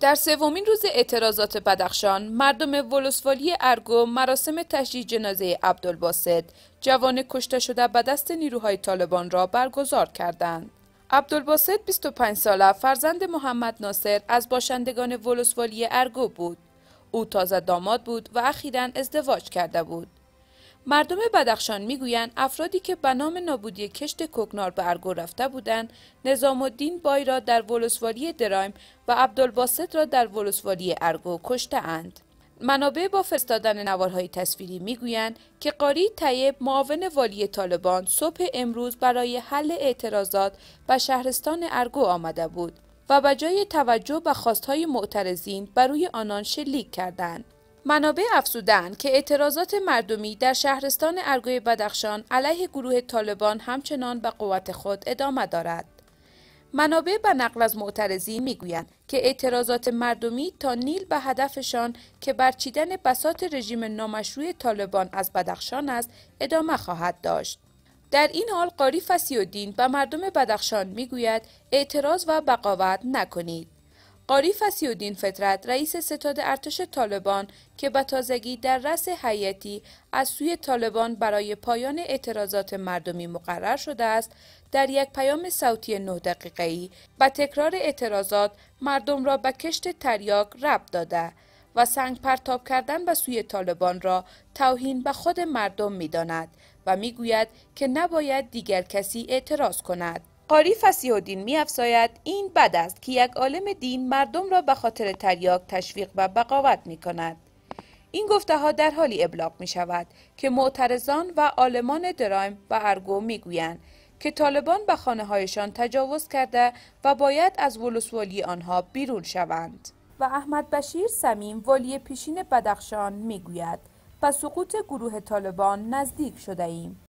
در سومین روز اعتراضات بدخشان مردم ولسوالی ارگو مراسم تشییع جنازه عبدالباسد جوان کشته شده به دست نیروهای طالبان را برگزار کردند عبدالباسد 25 ساله فرزند محمد ناصر از باشندگان ولسوالی ارگو بود او تازه داماد بود و اخیرا ازدواج کرده بود مردم بدخشان میگویند افرادی که به نام نابودی کشت کوکنار به ارگو رفته بودند نظام الدین بای را در ولسوالی درایم و عبدالباسط را در ولسوالی ارگو کشتهاند منابع با فرستادن نوارهای تصویری میگویند که قاری طیب معاون والی طالبان صبح امروز برای حل اعتراضات به شهرستان ارگو آمده بود و به جای توجه به خواستهای معترضین بر روی آنان شلیک کردند منابع افزودن که اعتراضات مردمی در شهرستان ارگوی بدخشان علیه گروه طالبان همچنان به قوت خود ادامه دارد. منابع به نقل از معترضین میگویند که اعتراضات مردمی تا نیل به هدفشان که برچیدن بساط رژیم نامشروع طالبان از بدخشان است ادامه خواهد داشت. در این حال قاری فسیودین به مردم بدخشان میگوید اعتراض و بقاوت نکنید. قاری فسیودین فطرت رئیس ستاد ارتش طالبان که به تازگی در رس حیاتی از سوی طالبان برای پایان اعتراضات مردمی مقرر شده است در یک پیام صوتی 9 ای به تکرار اعتراضات مردم را به کشت تریاک رب داده و سنگ پرتاب کردن به سوی طالبان را توهین به خود مردم داند و گوید که نباید دیگر کسی اعتراض کند قاری می میافزاید این بد است که یک عالم دین مردم را به خاطر تریاک تشویق و بقاوت می کند. این گفته ها در حالی ابلاغ می شود که معترضان و عالمان درایم و ارگو می گویند که طالبان به خانه هایشان تجاوز کرده و باید از ولسوالی آنها بیرون شوند. و احمد بشیر سمیم والی پیشین بدخشان میگوید به سقوط گروه طالبان نزدیک شده ایم.